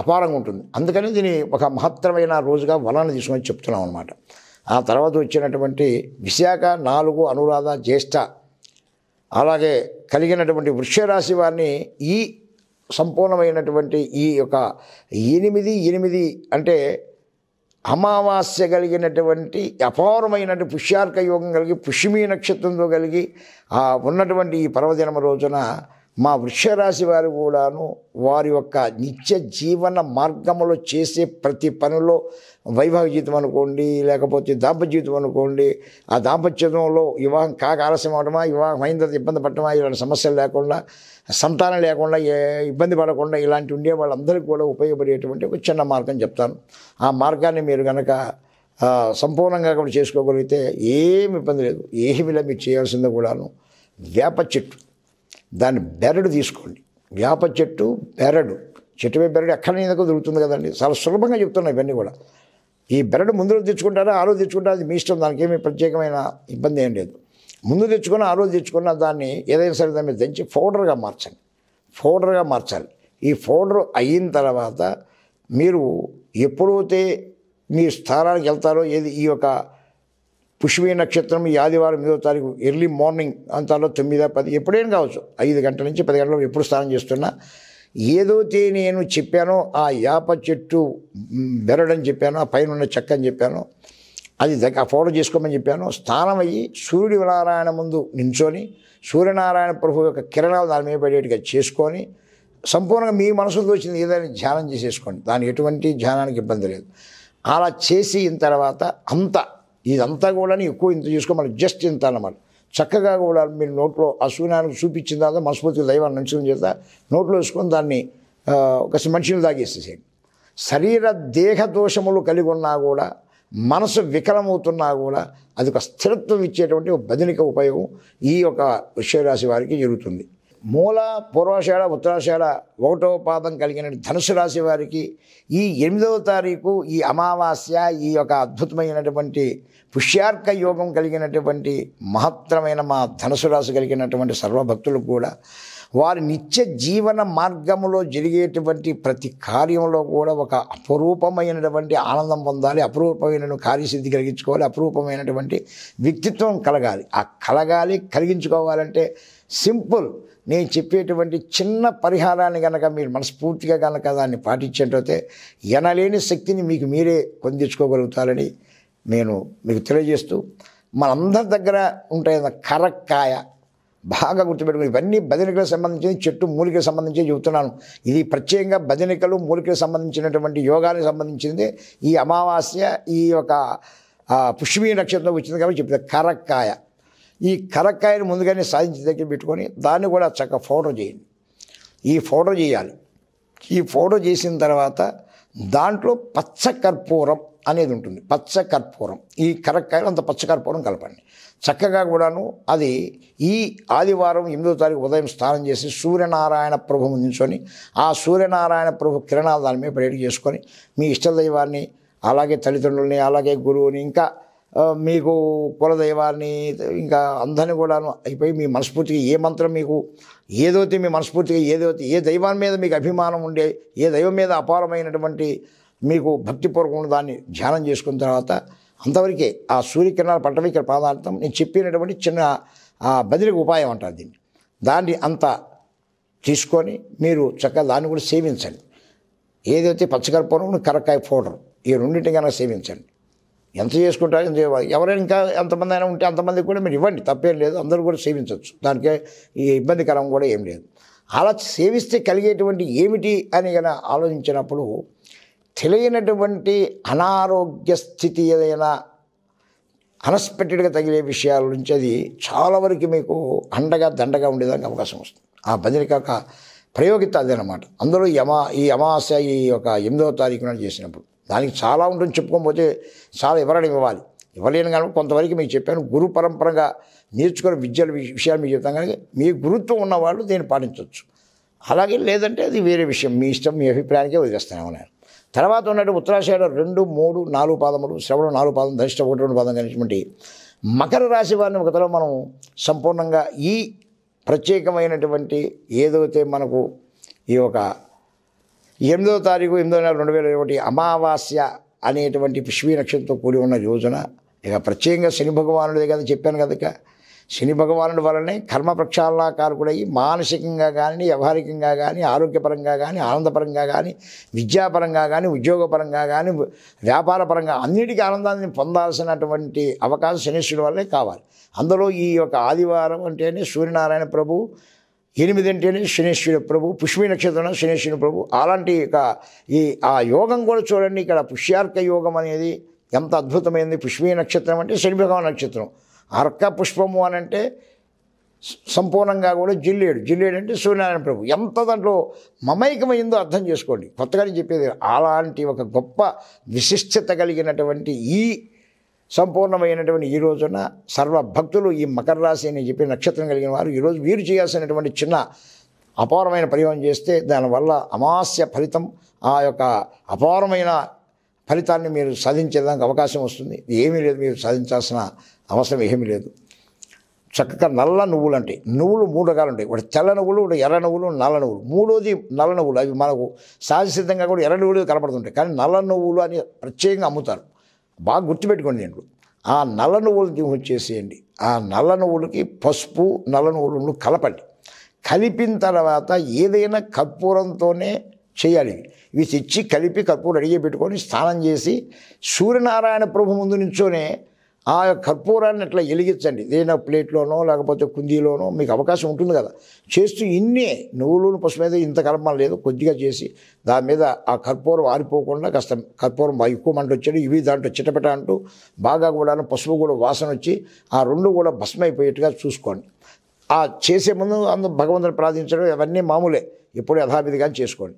అపారంగా ఉంటుంది అందుకని దీని ఒక మహత్తరమైన రోజుగా వలన తీసుకొని చెప్తున్నాం అనమాట ఆ తర్వాత వచ్చినటువంటి విశాఖ నాలుగు అనురాధ జ్యేష్ఠ అలాగే కలిగినటువంటి వృక్షరాశి వారిని ఈ సంపూర్ణమైనటువంటి ఈ యొక్క ఎనిమిది ఎనిమిది అంటే అమావాస్య కలిగినటువంటి అపారమైనటువంటి పుష్యార్క యోగం కలిగి పుష్యమీ నక్షత్రంతో కలిగి ఆ ఉన్నటువంటి ఈ పర్వదినం రోజున మా వృక్షరాశి వారు కూడాను వారి యొక్క నిత్య జీవన మార్గంలో చేసే ప్రతి పనిలో వైభవ జీవితం అనుకోండి లేకపోతే దాంపత్య జీవితం అనుకోండి ఆ దాంపత్యంలో వివాహం కాక ఆలస్యం అవడమా వివాహం అయిన తర్వాత ఇబ్బంది పడటమా ఇలాంటి సమస్యలు లేకుండా సంతానం లేకుండా ఏ ఇబ్బంది పడకుండా ఇలాంటి ఉండే వాళ్ళందరికీ కూడా ఉపయోగపడేటువంటి ఒక చిన్న మార్గం చెప్తాను ఆ మార్గాన్ని మీరు కనుక సంపూర్ణంగా కూడా చేసుకోగలిగితే ఏమి ఇబ్బంది లేదు ఏమిలా మీరు చేయాల్సిందో కూడాను వేప చెట్టు దాన్ని బెరడు తీసుకోండి వేప చెట్టు బెరడు చెట్టుపై బెరడు మీద దొరుకుతుంది కదండి చాలా సులభంగా చెప్తున్నాయి ఇవన్నీ కూడా ఈ బెరడు ముందులో తెచ్చుకుంటారా ఆలో తెచ్చుకుంటారా అది మీ ఇష్టం దానికి ఏమీ ప్రత్యేకమైన ఇబ్బంది ఏం లేదు ముందు తెచ్చుకున్న ఆ రోజు తెచ్చుకున్న దాన్ని ఏదైనా సరే దాన్ని తెంచి పౌడర్గా మార్చండి పౌడర్గా మార్చాలి ఈ పౌడర్ అయిన తర్వాత మీరు ఎప్పుడైతే మీ స్థానానికి వెళ్తారో ఏది ఈ యొక్క పుష్పీ నక్షత్రం ఈ ఆదివారం ఏదో తారీఖు ఎర్లీ మార్నింగ్ అంతాలో తొమ్మిది పది ఎప్పుడైనా కావచ్చు ఐదు గంటల నుంచి పది గంటలలో ఎప్పుడు స్నానం చేస్తున్నా ఏదైతే నేను చెప్పానో ఆ యాప చెట్టు బెరడని చెప్పానో ఆ పైన ఉన్న చెక్క అని చెప్పానో అది దగ్గర ఫోటో చేసుకోమని చెప్పాను స్నానం అయ్యి సూర్యుడి నారాయణ ముందు నించొని సూర్యనారాయణ ప్రభు యొక్క కిరణాలు దాని మీద పడేట్టుగా చేసుకొని సంపూర్ణంగా మీ మనసులో వచ్చింది ఏదైనా ధ్యానం చేసేసుకోండి దాని ఎటువంటి ధ్యానానికి ఇబ్బంది లేదు అలా చేసి తర్వాత అంత ఇదంతా కూడా ఎక్కువ ఇంత చేసుకోమని జస్ట్ ఇంత అన్నమాట చక్కగా కూడా మీరు నోట్లో ఆ సూర్యనారాయణ చూపించిన తర్వాత మనస్ఫూర్తి దైవాన్ని నంచడం చేత నోట్లో వేసుకొని దాన్ని ఒక మనిషిని దాగేసేసేయండి శరీర దేహ దోషములు కలిగి ఉన్నా కూడా మనసు వికలమవుతున్నా కూడా అది ఒక స్థిరత్వం ఇచ్చేటువంటి బదినిక ఉపయోగం ఈ యొక్క విషయరాశి వారికి జరుగుతుంది మూల పూర్వాషాడ ఉత్తరాషాడ ఒకటవ పాదం కలిగిన ధనుసు రాశి వారికి ఈ ఎనిమిదవ తారీఖు ఈ అమావాస్య ఈ యొక్క అద్భుతమైనటువంటి పుష్యార్క యోగం కలిగినటువంటి మహత్తరమైన మా ధనుసు రాశి కలిగినటువంటి సర్వభక్తులకు కూడా వారి నిత్య జీవన మార్గంలో జరిగేటువంటి ప్రతి కార్యంలో కూడా ఒక అపురూపమైనటువంటి ఆనందం పొందాలి అపురూపమైన కార్యసిద్ధి కలిగించుకోవాలి అపురూపమైనటువంటి వ్యక్తిత్వం కలగాలి ఆ కలగాలి కలిగించుకోవాలంటే సింపుల్ నేను చెప్పేటువంటి చిన్న పరిహారాన్ని కనుక మీరు మనస్ఫూర్తిగా కనుక దాన్ని పాటించేటైతే ఎనలేని శక్తిని మీకు మీరే పొందించుకోగలుగుతారని నేను మీకు తెలియజేస్తూ మనందరి దగ్గర ఉంటాయన్న కరక్కాయ బాగా గుర్తుపెట్టుకుని ఇవన్నీ భజనికలకు సంబంధించి చెట్టు మూలికలకు సంబంధించి చెబుతున్నాను ఇది ప్రత్యేకంగా భజనికలు మూలికలకు సంబంధించినటువంటి యోగానికి సంబంధించింది ఈ అమావాస్య ఈ యొక్క పుష్మీ నక్షత్రం వచ్చింది కాబట్టి చెప్తే కరక్కాయ ఈ కరక్కాయను ముందుగానే సాధించిన దగ్గర పెట్టుకొని దాన్ని కూడా చక్కగా ఫోటో చేయండి ఈ ఫోటో చేయాలి ఈ ఫోటో చేసిన తర్వాత దాంట్లో పచ్చ కర్పూరం అనేది ఉంటుంది పచ్చ కర్పూరం ఈ కరక్కాయలు అంత పచ్చ కర్పూరం కలపండి చక్కగా కూడాను అది ఈ ఆదివారం ఎనిమిదో తారీఖు ఉదయం స్నానం చేసి సూర్యనారాయణ ప్రభు నించుకొని ఆ సూర్యనారాయణ ప్రభు కిరణాలు దాని మీద ప్రేరణ చేసుకొని మీ ఇష్టదైవాన్ని అలాగే తల్లిదండ్రుల్ని అలాగే గురువుని ఇంకా మీకు కులదైవాన్ని ఇంకా అందరిని కూడాను అయిపోయి మీ మనస్ఫూర్తిగా ఏ మంత్రం మీకు ఏదైతే మీ మనస్ఫూర్తిగా ఏదైతే ఏ దైవాన్ని మీద మీకు అభిమానం ఉండే ఏ దైవం మీద అపారమైనటువంటి మీకు భక్తిపూర్వకంగా దాన్ని ధ్యానం చేసుకున్న తర్వాత అంతవరకే ఆ సూర్యకిరణాలు పట్టడం ఇక్కడ ప్రాధాన్యతం నేను చెప్పినటువంటి చిన్న బదిలీ ఉపాయం అంటారు దీన్ని దాన్ని అంత తీసుకొని మీరు చక్కగా దాన్ని కూడా సేవించండి ఏదైతే పచ్చకర్పూరం కరక్కాయ పౌడర్ ఈ రెండింటిని కనుక సేవించండి ఎంత చేసుకుంటారు ఎవరైనా ఇంకా ఎంతమంది అయినా ఉంటే అంతమందికి కూడా మీరు ఇవ్వండి తప్పేం లేదు అందరూ కూడా సేవించవచ్చు దానికి ఈ ఇబ్బందికరం కూడా ఏం లేదు అలా సేవిస్తే కలిగేటువంటి ఏమిటి అని కనుక ఆలోచించినప్పుడు తెలియనటువంటి అనారోగ్య స్థితి ఏదైనా అనస్పెక్టెడ్గా తగిలే విషయాల నుంచి అది చాలా వరకు మీకు అండగా దండగా ఉండేదానికి అవకాశం వస్తుంది ఆ భజన కాక ప్రయోగిత అదేనమాట అందరూ యమా ఈ అమావాస్య ఈ యొక్క ఎనిమిదవ తారీఖున చేసినప్పుడు దానికి చాలా ఉంటుంది చెప్పుకోకపోతే చాలా వివరణ ఇవ్వాలి ఇవ్వలేను కానీ కొంతవరకు మీకు చెప్పాను గురు పరంపరగా నేర్చుకునే విద్యల విషయాలు మీకు చెప్తాం కానీ మీ గురుత్వం ఉన్నవాళ్ళు దీన్ని పాటించవచ్చు అలాగే లేదంటే అది వేరే విషయం మీ ఇష్టం మీ అభిప్రాయానికే వదిలేస్తాను నేను తర్వాత ఉన్నట్టు ఉత్తరాషాఢ రెండు మూడు నాలుగు పాదములు శ్రవణం నాలుగు పాదం ధరిష్ట ఒకటి రెండు పాదం కలిసినటువంటి మకర రాశి వారిని ఒకతలో మనం సంపూర్ణంగా ఈ ప్రత్యేకమైనటువంటి ఏదైతే మనకు ఈ ఒక ఎనిమిదవ తారీఖు ఎనిమిదో నెల రెండు వేల ఒకటి అమావాస్య అనేటువంటి పుష్వీ నక్షత్రంతో కూడి ఉన్న రోజున ఇక ప్రత్యేకంగా శని భగవానుడే కదా చెప్పాను కదా శని భగవానుడి వలనే కర్మ ప్రక్షాళనాకారకుడై మానసికంగా కానీ వ్యవహారికంగా కానీ ఆరోగ్యపరంగా కానీ ఆనందపరంగా కానీ విద్యాపరంగా కానీ ఉద్యోగపరంగా కానీ వ్యాపారపరంగా అన్నిటికీ ఆనందాన్ని పొందాల్సినటువంటి అవకాశం శనిష్యుడి వల్లే కావాలి అందులో ఈ యొక్క ఆదివారం అంటేనే సూర్యనారాయణ ప్రభు ఎనిమిదింటేనే శనేశ్వరి ప్రభు పుష్పి నక్షత్రం శనేశ్వరి ప్రభు అలాంటి ఇక ఈ ఆ యోగం కూడా చూడండి ఇక్కడ పుష్యార్క యోగం అనేది ఎంత అద్భుతమైంది పుష్పీ నక్షత్రం అంటే శని భగవాన్ నక్షత్రం అర్క పుష్పము అని అంటే సంపూర్ణంగా కూడా జిల్లేడు జిల్లేడు అంటే సూర్యనారాయణ ప్రభు ఎంత దాంట్లో మమైకమైందో అర్థం చేసుకోండి కొత్తగా నేను చెప్పేది అలాంటి ఒక గొప్ప విశిష్టత కలిగినటువంటి ఈ సంపూర్ణమైనటువంటి ఈ రోజున సర్వ భక్తులు ఈ మకర రాశి అని చెప్పి నక్షత్రం కలిగిన వారు ఈరోజు వీరు చేయాల్సినటువంటి చిన్న అపారమైన ప్రయోగం చేస్తే దానివల్ల అమాస్య ఫలితం ఆ యొక్క అపారమైన ఫలితాన్ని మీరు సాధించేదానికి అవకాశం వస్తుంది ఏమీ లేదు మీరు సాధించాల్సిన అవసరం ఏమీ లేదు చక్కగా నల్ల నువ్వులు అంటే నువ్వులు మూడు రకాలు ఉంటాయి ఒకటి తెల్ల నువ్వులు ఒకటి ఎర్ర నువ్వులు నల్ల నువ్వులు మూడోది నల్ల నువ్వులు అవి మనకు సహజ సిద్ధంగా కూడా ఎర్ర నువ్వులు కనపడుతుంటాయి కానీ నల్ల నువ్వులు అని ప్రత్యేకంగా అమ్ముతారు బాగా గుర్తుపెట్టుకోండి నేను ఆ నల్ల నువ్వులు వచ్చేసేయండి ఆ నల్ల నువ్వులకి పసుపు నల్ల నువ్వులు కలపండి కలిపిన తర్వాత ఏదైనా కర్పూరంతోనే చేయాలి ఇవి తెచ్చి కలిపి కర్పూరం అడిగి పెట్టుకొని స్నానం చేసి సూర్యనారాయణ ప్రభు ముందు నుంచోనే ఆ కర్పూరాన్ని అట్లా వెలిగించండి ఏదైనా ప్లేట్లోనో లేకపోతే కుందీలోనో మీకు అవకాశం ఉంటుంది కదా చేస్తూ ఇన్నే నువ్వులు పసుపు మీద ఇంత కర్మ లేదు కొద్దిగా చేసి దాని మీద ఆ కర్పూరం ఆరిపోకుండా కష్టం కర్పూరం ఎక్కువ మంట వచ్చాడు ఇవి దాంట్లో చిట్టపెట్ట అంటూ బాగా కూడా పసుపు కూడా వాసన వచ్చి ఆ రెండు కూడా భస్మైపోయేట్టుగా చూసుకోండి ఆ చేసే ముందు అందు భగవంతుని ప్రార్థించడం ఇవన్నీ మామూలే ఎప్పుడు యథావిధిగా చేసుకోండి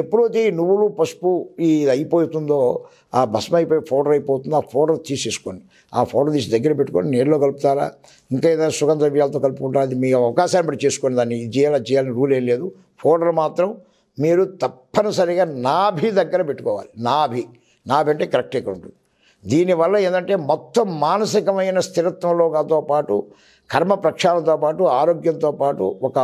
ఎప్పుడైతే ఈ నువ్వులు పసుపు ఈ అయిపోతుందో ఆ భస్మ అయిపోయి ఫౌడర్ అయిపోతుందో ఆ ఫౌడర్ తీసేసుకోండి ఆ పౌడర్ తీసి దగ్గర పెట్టుకొని నీళ్ళలో కలుపుతారా ఇంకా ఏదైనా సుగంధ ద్రవ్యాలతో కలుపుకుంటారా అది మీ అవకాశాన్ని బట్టి చేసుకోండి దాన్ని చేయాలి చేయాలని రూల్ ఏం లేదు ఫౌడర్ మాత్రం మీరు తప్పనిసరిగా నాభి దగ్గర పెట్టుకోవాలి నాభి నాభి అంటే కరెక్ట్ ఇక్కడ ఉంటుంది దీనివల్ల ఏంటంటే మొత్తం మానసికమైన స్థిరత్వంలో కాతో పాటు కర్మ ప్రక్షాళనతో పాటు ఆరోగ్యంతో పాటు ఒక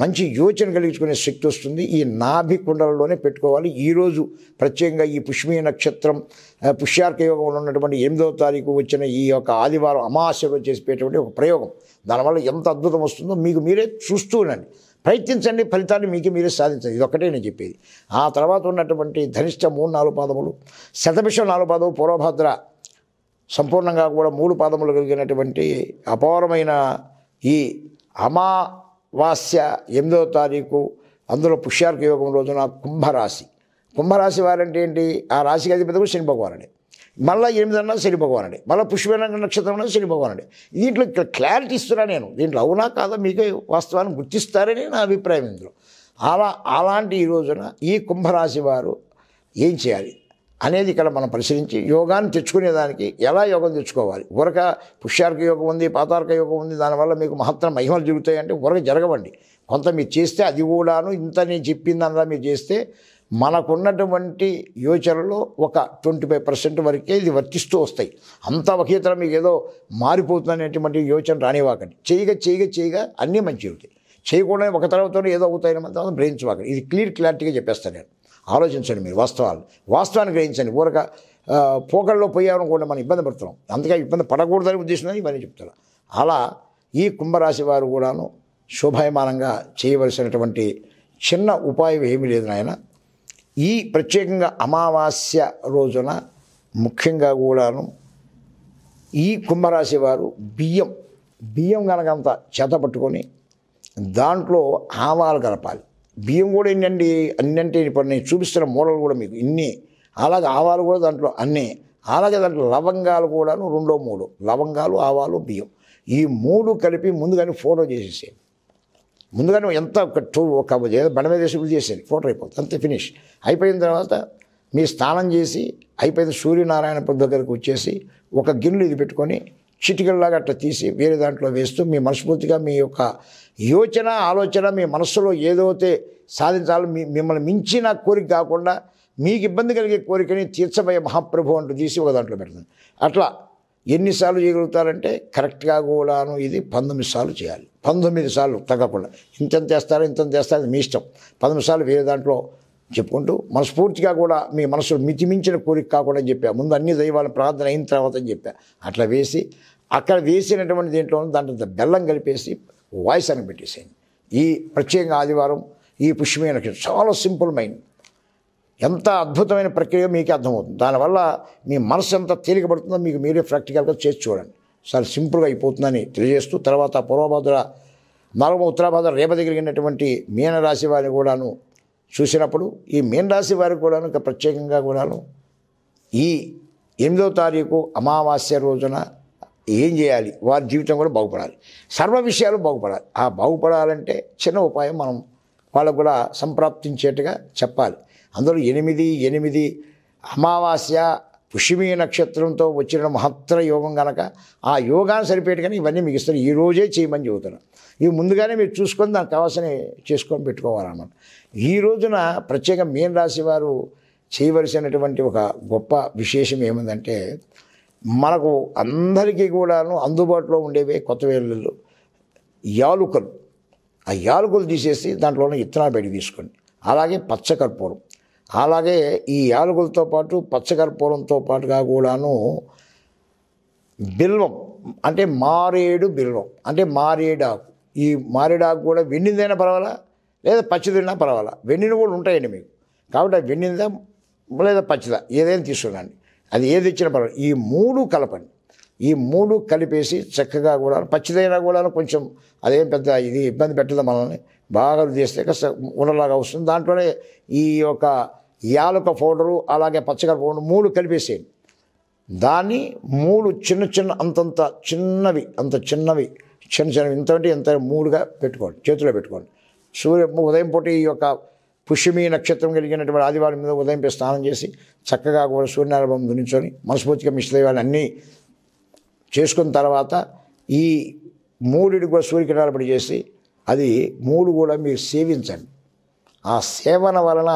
మంచి యోచన కలిగించుకునే శక్తి వస్తుంది ఈ నాభి కుండలలోనే పెట్టుకోవాలి ఈరోజు ప్రత్యేకంగా ఈ పుష్మీ నక్షత్రం పుష్యార్క యోగంలో ఉన్నటువంటి ఎనిమిదవ తారీఖు వచ్చిన ఈ యొక్క ఆదివారం అమావాస్యలో చేసిపోయేటువంటి ఒక ప్రయోగం దానివల్ల ఎంత అద్భుతం వస్తుందో మీకు మీరే చూస్తూ ఉండండి ప్రయత్నించండి ఫలితాన్ని మీకు మీరే సాధించండి ఇది ఒకటే నేను చెప్పేది ఆ తర్వాత ఉన్నటువంటి ధనిష్ట మూడు నాలుగు పాదములు శతభిషం నాలుగు పాదము పూర్వభద్ర సంపూర్ణంగా కూడా మూడు పాదములు కలిగినటువంటి అపారమైన ఈ అమావాస్య ఎనిమిదవ తారీఖు అందులో పుష్యార్క యోగం రోజున కుంభరాశి కుంభరాశి వారంటే ఏంటి ఆ రాశికి అధిపతి కూడా శని భగవానుడే మళ్ళీ ఎనిమిదన్నా శని భగవానుడే మళ్ళీ పుష్పణ నక్షత్రం శని భగవానుడే దీంట్లో ఇక్కడ క్లారిటీ ఇస్తున్నా నేను దీంట్లో అవునా కాదా మీకే వాస్తవాన్ని గుర్తిస్తారని నా అభిప్రాయం ఇందులో అలా అలాంటి ఈ రోజున ఈ కుంభరాశి వారు ఏం చేయాలి అనేది ఇక్కడ మనం పరిశీలించి యోగాన్ని తెచ్చుకునేదానికి ఎలా యోగం తెచ్చుకోవాలి ఉరక పుష్యార్క యోగం ఉంది పాతార్క యోగం ఉంది దానివల్ల మీకు మహత్తర మహిమలు జరుగుతాయంటే ఉరక జరగవండి కొంత మీరు చేస్తే అది కూడాను ఇంత నేను చెప్పిందనలా మీరు చేస్తే మనకున్నటువంటి యోచనలో ఒక ట్వంటీ ఫైవ్ పర్సెంట్ వరకే ఇది వర్తిస్తూ వస్తాయి అంత ఒకేతర మీకు ఏదో మారిపోతుందనేటువంటి యోచన రానివ్వకండి చేయగా చేయగా చేయగా అన్నీ మంచి అవుతాయి చేయకుండా ఒక తర్వాత ఏదో అవుతాయని మాత్రం వాకండి ఇది క్లియర్ క్లారిటీగా చెప్పేస్తాను నేను ఆలోచించండి మీరు వాస్తవాలు వాస్తవాన్ని గ్రహించండి ఊరక పోకల్లో పోయామనుకోండి మనం ఇబ్బంది పడుతున్నాం అందుకే ఇబ్బంది పడకూడదని ఉద్దేశం ఇవన్నీ చెప్తారు అలా ఈ కుంభరాశి వారు కూడాను శోభాయమానంగా చేయవలసినటువంటి చిన్న ఉపాయం ఏమీ లేదు నాయన ఈ ప్రత్యేకంగా అమావాస్య రోజున ముఖ్యంగా కూడాను ఈ కుంభరాశి వారు బియ్యం బియ్యం అంత చేత పట్టుకొని దాంట్లో ఆవాలు కలపాలి బియ్యం కూడా ఏంటండి అన్నంటే ఇప్పుడు నేను చూపిస్తున్న మూలలు కూడా మీకు ఇన్ని అలాగే ఆవాలు కూడా దాంట్లో అన్నీ అలాగే దాంట్లో లవంగాలు కూడాను రెండో మూడు లవంగాలు ఆవాలు బియ్యం ఈ మూడు కలిపి ముందుగానే ఫోటో చేసేసేది ముందుగానే ఎంత ఒక టూ ఒక బండ మీద చేసేది ఫోటో అయిపోతుంది అంతే ఫినిష్ అయిపోయిన తర్వాత మీ స్నానం చేసి అయిపోయిన సూర్యనారాయణ దగ్గరకు వచ్చేసి ఒక గిన్నెలు ఇది పెట్టుకొని చిటికల్లాగా అట్లా తీసి వేరే దాంట్లో వేస్తూ మీ మనస్ఫూర్తిగా మీ యొక్క యోచన ఆలోచన మీ మనస్సులో ఏదైతే సాధించాలి మీ మిమ్మల్ని మించిన కోరిక కాకుండా మీకు ఇబ్బంది కలిగే కోరికని తీర్చబోయే మహాప్రభు అంటూ తీసి ఒక దాంట్లో పెడుతుంది అట్లా ఎన్నిసార్లు చేయగలుగుతారంటే కరెక్ట్గా కూడాను ఇది పంతొమ్మిది సార్లు చేయాలి పంతొమ్మిది సార్లు తగ్గకుండా ఇంతంత వేస్తారో ఇంతంత అది మీ ఇష్టం పంతొమ్మిది సార్లు వేరే దాంట్లో చెప్పుకుంటూ మనస్ఫూర్తిగా కూడా మీ మనసు మితిమించిన కోరిక కాకుండా చెప్పా ముందు అన్ని దైవాలను ప్రార్థన అయిన తర్వాత అని చెప్పా అట్లా వేసి అక్కడ వేసినటువంటి దీంట్లో దాంట్లో బెల్లం కలిపేసి వాయిస్ అని పెట్టేసేయండి ఈ ప్రత్యేకంగా ఆదివారం ఈ పుష్యమైన చాలా సింపుల్ మైండ్ ఎంత అద్భుతమైన ప్రక్రియ మీకే అర్థమవుతుంది దానివల్ల మీ మనసు ఎంత తేలికబడుతుందో మీకు మీరే ప్రాక్టికల్గా చేసి చూడండి చాలా సింపుల్గా అయిపోతుందని తెలియజేస్తూ తర్వాత పూర్వభద్ర నాలుగవ ఉత్తరాభద్ర రేప దగ్గరికినటువంటి మీనరాశి వారిని కూడాను చూసినప్పుడు ఈ మీనరాశి వారికి కూడాను ఇంకా ప్రత్యేకంగా కూడాను ఈ ఎనిమిదో తారీఖు అమావాస్య రోజున ఏం చేయాలి వారి జీవితం కూడా బాగుపడాలి సర్వ విషయాలు బాగుపడాలి ఆ బాగుపడాలంటే చిన్న ఉపాయం మనం వాళ్ళకు కూడా సంప్రాప్తించేట్టుగా చెప్పాలి అందులో ఎనిమిది ఎనిమిది అమావాస్య పుష్యమీ నక్షత్రంతో వచ్చిన మహత్తర యోగం కనుక ఆ యోగాన్ని సరిపేట కానీ ఇవన్నీ మిగిస్తారు ఈ రోజే చేయమని చెబుతున్నాను ఇవి ముందుగానే మీరు చూసుకొని దానికి కావాల్సిన చేసుకొని పెట్టుకోవాలన్నమాట ఈ రోజున ప్రత్యేక మీన రాశి వారు చేయవలసినటువంటి ఒక గొప్ప విశేషం ఏముందంటే మనకు అందరికీ కూడాను అందుబాటులో ఉండేవే కొత్త వేళ్ళు యాలుకలు ఆ యాలుకలు తీసేసి దాంట్లోనే ఇత్తనాలు బయట తీసుకోండి అలాగే పచ్చకర్పూరం అలాగే ఈ యాలుగులతో పాటు పచ్చకర్పూరంతో పాటుగా కూడాను బిల్వం అంటే మారేడు బిల్వం అంటే మారేడాకు ఈ మారిడాకు కూడా వెన్నిందైనా పర్వాలా లేదా పచ్చిది తిన్నా పర్వాలా వెన్నిని కూడా ఉంటాయండి మీకు కాబట్టి వెన్నిందా లేదా పచ్చిదా ఏదైనా తీసుకున్నాను అది ఏది ఇచ్చినా పర్వాలి ఈ మూడు కలపండి ఈ మూడు కలిపేసి చక్కగా కూడా పచ్చిదైనా కూడా కొంచెం అదేం పెద్ద ఇది ఇబ్బంది పెట్టదు మనల్ని బాగా చేస్తే ఉండలాగా వస్తుంది దాంట్లోనే ఈ యొక్క యాలక పౌడరు అలాగే పచ్చగల పౌడరు మూడు కలిపేసేయండి దాన్ని మూడు చిన్న చిన్న అంతంత చిన్నవి అంత చిన్నవి చిన్న చిన్న ఇంత అంటే ఇంత మూడుగా పెట్టుకోండి చేతిలో పెట్టుకోండి సూర్య ఉదయం పూట ఈ యొక్క పుష్యమీ నక్షత్రం కలిగినటువంటి ఆదివారం మీద ఉదయం స్నానం చేసి చక్కగా కూడా సూర్యనారాయణ ధరించుకొని మనస్ఫూర్తిగా మిశ్రదైవాన్ని అన్నీ చేసుకున్న తర్వాత ఈ మూడిటి కూడా సూర్యకిరణాలు పడి చేసి అది మూడు కూడా మీరు సేవించండి ఆ సేవన వలన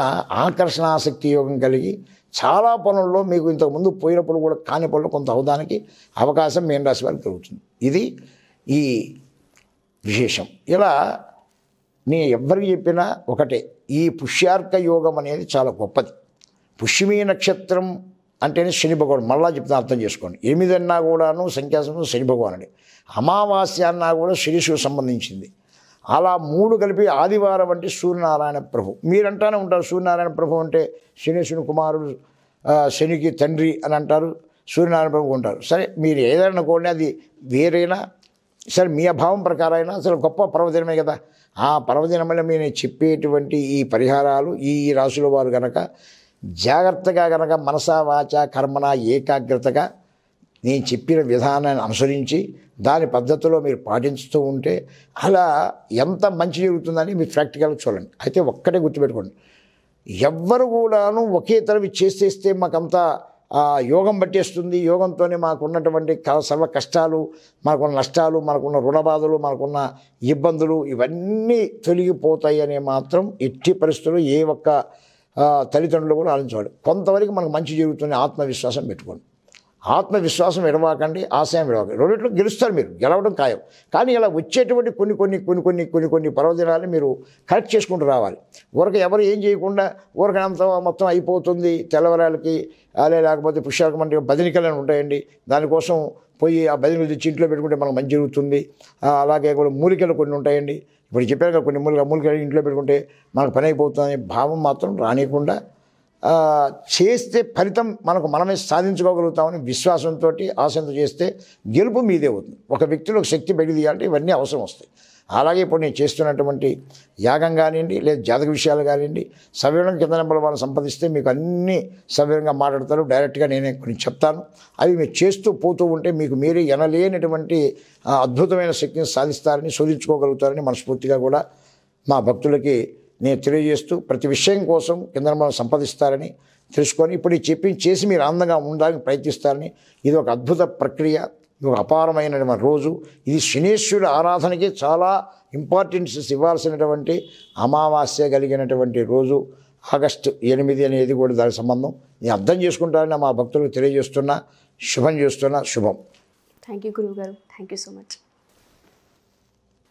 ఆకర్షణ ఆసక్తి యోగం కలిగి చాలా పనుల్లో మీకు ఇంతకుముందు పోయినప్పుడు కూడా కాని పనులు కొంత అవడానికి అవకాశం మీన రాశి వారికి కలుగుతుంది ఇది ఈ విశేషం ఇలా నేను ఎవ్వరికి చెప్పినా ఒకటే ఈ పుష్యార్క యోగం అనేది చాలా గొప్పది పుష్యమీ నక్షత్రం అంటేనే శని భగవాన్ మళ్ళా చెప్తే అర్థం చేసుకోండి ఎనిమిదన్నా కూడాను సంఖ్యాసం శని భగవానుడి అమావాస్య అన్నా కూడా శిరీషుకు సంబంధించింది అలా మూడు కలిపి ఆదివారం అంటే సూర్యనారాయణ ప్రభు మీరంటానే ఉంటారు సూర్యనారాయణ ప్రభు అంటే శనిశుని కుమారుడు శనికి తండ్రి అని అంటారు సూర్యనారాయణ ప్రభు ఉంటారు సరే మీరు ఏదైనా అనుకోండి అది వేరైనా సరే మీ అభావం ప్రకారం అయినా అసలు గొప్ప పర్వదినమే కదా ఆ పర్వదినమైన మీరు చెప్పేటువంటి ఈ పరిహారాలు ఈ రాసుల వారు కనుక జాగ్రత్తగా గనక మనసా వాచ కర్మన ఏకాగ్రతగా నేను చెప్పిన విధానాన్ని అనుసరించి దాని పద్ధతిలో మీరు పాటించుతూ ఉంటే అలా ఎంత మంచి జరుగుతుందని మీరు ప్రాక్టికల్గా చూడండి అయితే ఒక్కటే గుర్తుపెట్టుకోండి ఎవ్వరు కూడాను ఒకే తరవి చేసేస్తే మాకంతా యోగం పట్టేస్తుంది యోగంతోనే మాకున్నటువంటి సర్వ కష్టాలు మనకున్న నష్టాలు మనకున్న రుణబాధలు మనకున్న ఇబ్బందులు ఇవన్నీ తొలగిపోతాయి అనే మాత్రం ఎట్టి పరిస్థితులు ఏ ఒక్క తల్లిదండ్రులు కూడా ఆలోచించవాలి కొంతవరకు మనకు మంచి జరుగుతుంది ఆత్మవిశ్వాసం పెట్టుకోండి ఆత్మవిశ్వాసం విడవాకండి ఆశయం విడవాకండి రెండిట్లో గెలుస్తారు మీరు గెలవడం ఖాయం కానీ ఇలా వచ్చేటువంటి కొన్ని కొన్ని కొన్ని కొన్ని కొన్ని కొన్ని పర్వదినాలు మీరు కరెక్ట్ చేసుకుంటూ రావాలి ఊరక ఎవరు ఏం చేయకుండా అంత మొత్తం అయిపోతుంది తెల్లవరాలకి అదే లేకపోతే పుష్యాలకు మంటే బదిలికలు ఉంటాయండి దానికోసం పోయి ఆ బదిలీలు తెచ్చి ఇంట్లో పెట్టుకుంటే మనకు మంచి జరుగుతుంది అలాగే కూడా మూలికలు కొన్ని ఉంటాయండి ఇప్పుడు చెప్పారు కదా కొన్ని మూలిక మూలికలు ఇంట్లో పెట్టుకుంటే మనకు పని అయిపోతుందనే భావం మాత్రం రానియకుండా చేస్తే ఫలితం మనకు మనమే సాధించుకోగలుగుతామని విశ్వాసంతో ఆశంతో చేస్తే గెలుపు మీదే అవుతుంది ఒక వ్యక్తిలో శక్తి బయట ఇవన్నీ అవసరం వస్తాయి అలాగే ఇప్పుడు నేను చేస్తున్నటువంటి యాగం కానివ్వండి లేదా జాతక విషయాలు కానివ్వండి సవివరం కింద నెంబర్ వాళ్ళు సంపాదిస్తే మీకు అన్నీ సవ్యంగా మాట్లాడతారు డైరెక్ట్గా నేనే కొన్ని చెప్తాను అవి మీరు చేస్తూ పోతూ ఉంటే మీకు మీరే ఎనలేనటువంటి అద్భుతమైన శక్తిని సాధిస్తారని శోధించుకోగలుగుతారని మనస్ఫూర్తిగా కూడా మా భక్తులకి నేను తెలియజేస్తూ ప్రతి విషయం కోసం కింద మనం సంపాదిస్తారని తెలుసుకొని ఇప్పుడు చెప్పి చేసి మీరు ఆనందంగా ఉండడానికి ప్రయత్నిస్తారని ఇది ఒక అద్భుత ప్రక్రియ ఇది ఒక అపారమైన మన రోజు ఇది శనేశ్వరుడు ఆరాధనకి చాలా ఇంపార్టెన్స్ ఇవ్వాల్సినటువంటి అమావాస్య కలిగినటువంటి రోజు ఆగస్టు ఎనిమిది అనేది కూడా దానికి సంబంధం నేను అర్థం చేసుకుంటానని మా భక్తులకు తెలియజేస్తున్నా శుభం చేస్తున్నా శుభం థ్యాంక్ యూ గురువు గారు thank you so much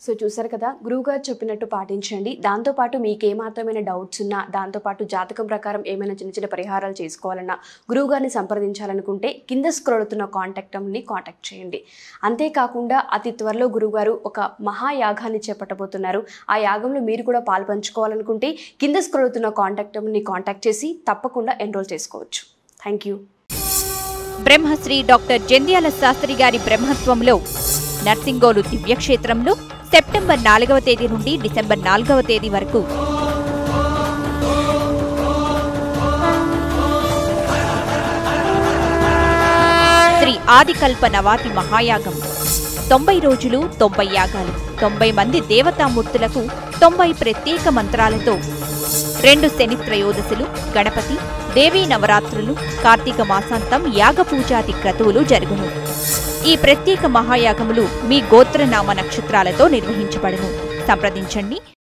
so చూసారు కదా గురువుగారు చెప్పినట్టు పాటించండి దాంతోపాటు మీకు ఏమాత్రమైన డౌట్స్ ఉన్నా దాంతోపాటు జాతకం ప్రకారం ఏమైనా చిన్న చిన్న పరిహారాలు చేసుకోవాలన్నా గురువుగారిని సంప్రదించాలనుకుంటే కింద స్క్రోలుతున్న కాంటాక్ట్ ని కాంటాక్ట్ చేయండి అంతేకాకుండా అతి త్వరలో గురువుగారు ఒక మహాయాగాన్ని చేపట్టబోతున్నారు ఆ యాగంలో మీరు కూడా పాల్పంచుకోవాలనుకుంటే కింద స్క్రోలుతున్న కాంటాక్ట్ ని కాంటాక్ట్ చేసి తప్పకుండా ఎన్రోల్ చేసుకోవచ్చు thank you Brahmasri doctor Jandhyala Sastri గారి బ్రహ్మత్వంలో నర్సింగోలు దివ్యక్షేత్రంలో సెప్టెంబర్ నాలుగవ తేదీ నుండి డిసెంబర్ నాలుగవ తేదీ వరకు శ్రీ ఆదికల్ప నవాతి మహాయాగం తొంభై రోజులు తొంభై యాగాలు తొంభై మంది దేవతామూర్తులకు తొంభై ప్రత్యేక మంత్రాలతో రెండు శని త్రయోదశులు గణపతి దేవీ నవరాత్రులు కార్తీక మాసాంతం యాగ పూజాది క్రతువులు జరుగును ఈ ప్రత్యేక మహాయాగములు మీ గోత్రనామ నక్షత్రాలతో నిర్వహించబడను సంప్రదించండి